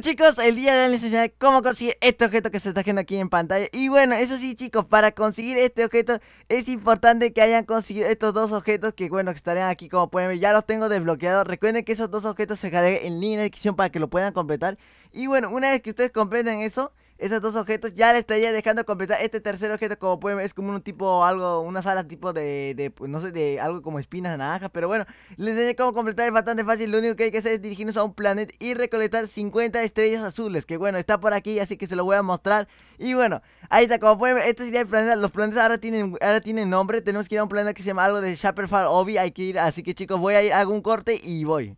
chicos, el día de hoy les enseñaré cómo conseguir este objeto que se está haciendo aquí en pantalla Y bueno, eso sí chicos, para conseguir este objeto es importante que hayan conseguido estos dos objetos Que bueno, que estarán aquí como pueden ver, ya los tengo desbloqueados Recuerden que esos dos objetos se dejaré en línea de descripción para que lo puedan completar Y bueno, una vez que ustedes completen eso esos dos objetos ya les estaría dejando completar este tercer objeto como pueden ver es como un tipo algo una sala tipo de, de pues, no sé de algo como espinas de naranjas pero bueno les enseñé cómo completar es bastante fácil lo único que hay que hacer es dirigirnos a un planeta y recolectar 50 estrellas azules que bueno está por aquí así que se lo voy a mostrar y bueno ahí está como pueden ver este sería el planeta los planetas ahora tienen ahora tienen nombre tenemos que ir a un planeta que se llama algo de Shaperfall Obi hay que ir así que chicos voy a ir hago un corte y voy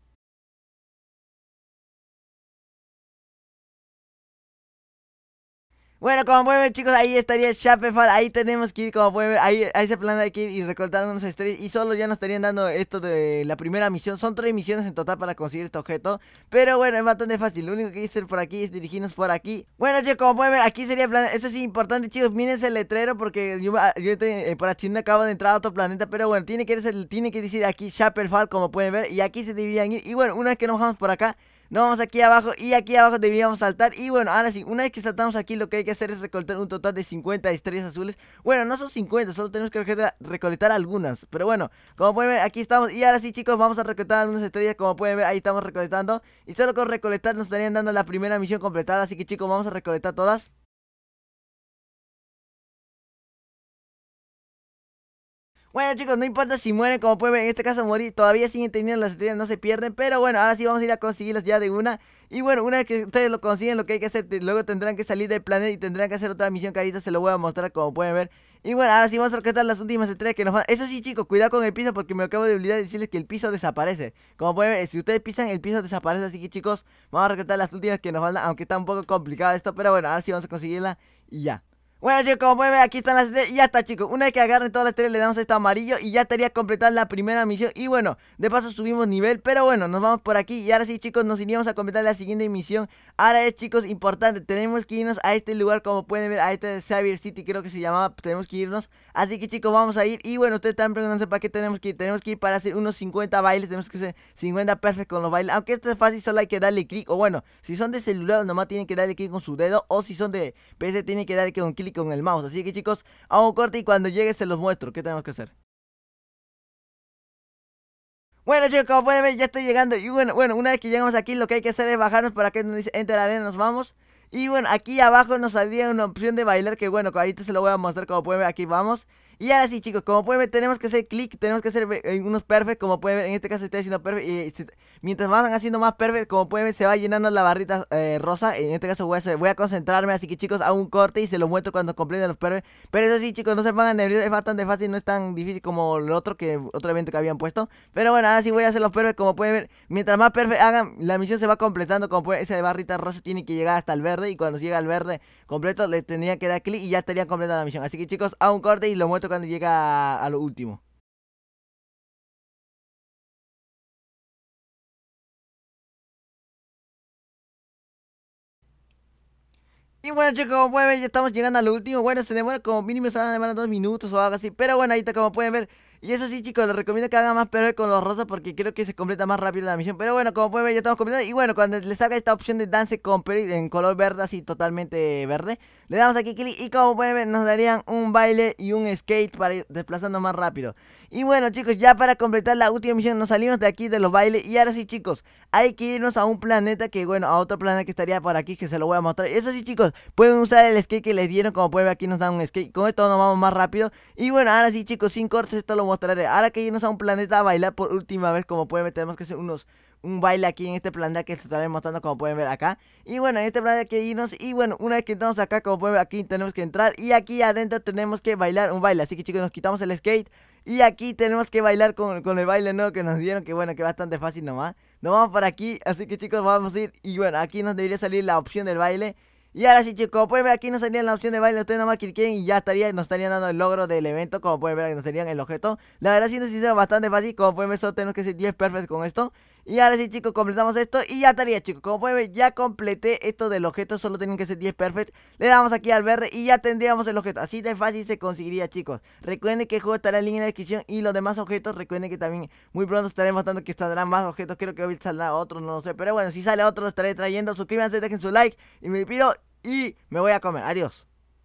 Bueno, como pueden ver, chicos, ahí estaría Fall. Ahí tenemos que ir, como pueden ver. Ahí, ahí se planea que ir y recortar unos estrellas. Y solo ya nos estarían dando esto de la primera misión. Son tres misiones en total para conseguir este objeto. Pero bueno, es bastante fácil. Lo único que hay que hacer por aquí es dirigirnos por aquí. Bueno, chicos, como pueden ver, aquí sería plan Esto es importante, chicos. Miren ese letrero porque yo, ah, yo estoy, eh, para no acabo de entrar a otro planeta. Pero bueno, tiene que, ser, tiene que decir aquí fall como pueden ver. Y aquí se deberían ir. Y bueno, una vez que nos bajamos por acá. Nos vamos aquí abajo y aquí abajo deberíamos saltar. Y bueno, ahora sí, una vez que saltamos aquí lo que hay que hacer es recolectar un total de 50 estrellas azules. Bueno, no son 50, solo tenemos que recolectar, algunas. Pero bueno, como pueden ver, aquí estamos. Y ahora sí, chicos, vamos a recolectar algunas estrellas. Como pueden ver, ahí estamos recolectando. Y solo con recolectar nos estarían dando la primera misión completada. Así que chicos, vamos a recolectar todas. Bueno chicos, no importa si mueren, como pueden ver, en este caso morí, todavía siguen teniendo las estrellas, no se pierden, pero bueno, ahora sí vamos a ir a conseguirlas ya de una. Y bueno, una vez que ustedes lo consiguen, lo que hay que hacer, luego tendrán que salir del planeta y tendrán que hacer otra misión carita, se lo voy a mostrar como pueden ver. Y bueno, ahora sí vamos a rescatar las últimas estrellas que nos van... Eso sí chicos, cuidado con el piso porque me acabo de olvidar de decirles que el piso desaparece. Como pueden ver, si ustedes pisan, el piso desaparece, así que chicos, vamos a rescatar las últimas que nos van, aunque está un poco complicado esto, pero bueno, ahora sí vamos a conseguirla y ya. Bueno chicos, como pueden ver aquí están las estrellas Ya está chicos, una vez que agarren todas las estrellas le damos a este amarillo Y ya estaría completar la primera misión Y bueno, de paso subimos nivel Pero bueno, nos vamos por aquí Y ahora sí chicos, nos iríamos a completar la siguiente misión Ahora es chicos, importante Tenemos que irnos a este lugar como pueden ver A este Xavier City creo que se llamaba pues, Tenemos que irnos Así que chicos, vamos a ir Y bueno, ustedes están preguntándose para qué tenemos que ir Tenemos que ir para hacer unos 50 bailes Tenemos que hacer 50 perfect con los bailes Aunque esto es fácil, solo hay que darle clic O bueno, si son de celular nomás tienen que darle clic con su dedo O si son de PC tienen que darle con clic con el mouse. Así que chicos, hago un corte y cuando llegue se los muestro. ¿Qué tenemos que hacer? Bueno chicos, como pueden ver ya estoy llegando Y bueno, bueno, una vez que llegamos aquí lo que hay que hacer es bajarnos para que nos dice Enter Arena, nos vamos Y bueno, aquí abajo nos salía una opción de bailar que bueno, ahorita se lo voy a mostrar como pueden ver, aquí vamos y ahora sí, chicos, como pueden ver, tenemos que hacer clic, tenemos que hacer eh, unos perfect, como pueden ver, en este caso estoy haciendo perfect. Y mientras van haciendo más perfect, como pueden ver, se va llenando la barrita eh, rosa. En este caso voy a, voy a concentrarme, así que chicos, hago un corte y se lo muestro cuando completen los perfect. Pero eso sí, chicos, no se pongan nerviosos, es bastante fácil, no es tan difícil como el otro que otro evento que habían puesto. Pero bueno, ahora sí voy a hacer los perfect, como pueden ver, mientras más perfect hagan, la misión se va completando, como pueden, ver, esa barrita rosa tiene que llegar hasta el verde y cuando llega al verde completo le tendría que dar clic y ya estaría completa la misión. Así que chicos, hago un corte y lo muestro cuando llega a, lo último. Y bueno chicos, como pueden ver ya estamos llegando a lo último Bueno, se demora como mínimo se van a demorar dos minutos o algo así Pero bueno, ahí como pueden ver y eso sí, chicos, les recomiendo que hagan más perder con los rosas porque creo que se completa más rápido la misión. Pero bueno, como pueden ver, ya estamos completando. Y bueno, cuando les salga esta opción de dance con en color verde, así totalmente verde, le damos aquí clic y como pueden ver, nos darían un baile y un skate para ir desplazando más rápido. Y bueno, chicos, ya para completar la última misión, nos salimos de aquí de los bailes. Y ahora sí, chicos, hay que irnos a un planeta que, bueno, a otro planeta que estaría por aquí, que se lo voy a mostrar. Eso sí, chicos, pueden usar el skate que les dieron. Como pueden ver, aquí nos dan un skate. Con esto nos vamos más rápido. Y bueno, ahora sí, chicos, sin cortes, esto lo mostraré. Ahora que irnos a un planeta a bailar por última vez, como pueden ver, tenemos que hacer unos un baile aquí en este planeta que se estaré mostrando como pueden ver acá. Y bueno, en este planeta que irnos y bueno, una vez que entramos acá como pueden ver aquí tenemos que entrar y aquí adentro tenemos que bailar un baile. Así que chicos, nos quitamos el skate y aquí tenemos que bailar con, con el baile nuevo que nos dieron, que bueno, que bastante fácil nomás. Nos vamos para aquí, así que chicos, vamos a ir y bueno, aquí nos debería salir la opción del baile. Y ahora sí chicos, como pueden ver aquí nos salía la opción de baile, ustedes nomás quieren y ya estaría, nos estarían dando el logro del evento, como pueden ver aquí nos serían el objeto. La verdad siendo sincero, bastante fácil, como pueden ver solo tenemos que hacer 10 perfects con esto. Y ahora sí, chicos, completamos esto y ya estaría, chicos. Como pueden ver, ya completé esto del objeto, solo tienen que ser 10 perfect. Le damos aquí al verde y ya tendríamos el objeto. Así de fácil se conseguiría, chicos. Recuerden que el juego estará en link en la descripción y los demás objetos. Recuerden que también muy pronto estaremos dando que saldrán más objetos. Creo que hoy saldrá otro, no lo sé. Pero bueno, si sale otro, lo estaré trayendo. Suscríbanse, dejen su like y me pido y me voy a comer. Adiós.